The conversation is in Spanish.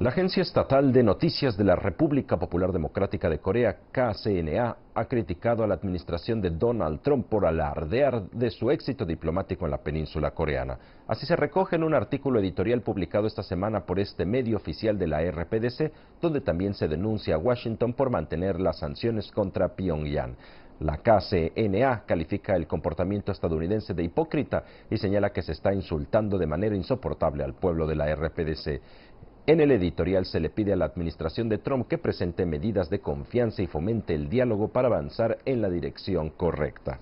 La Agencia Estatal de Noticias de la República Popular Democrática de Corea, KCNA, ha criticado a la administración de Donald Trump por alardear de su éxito diplomático en la península coreana. Así se recoge en un artículo editorial publicado esta semana por este medio oficial de la RPDC, donde también se denuncia a Washington por mantener las sanciones contra Pyongyang. La KCNA califica el comportamiento estadounidense de hipócrita y señala que se está insultando de manera insoportable al pueblo de la RPDC. En el editorial se le pide a la administración de Trump que presente medidas de confianza y fomente el diálogo para avanzar en la dirección correcta.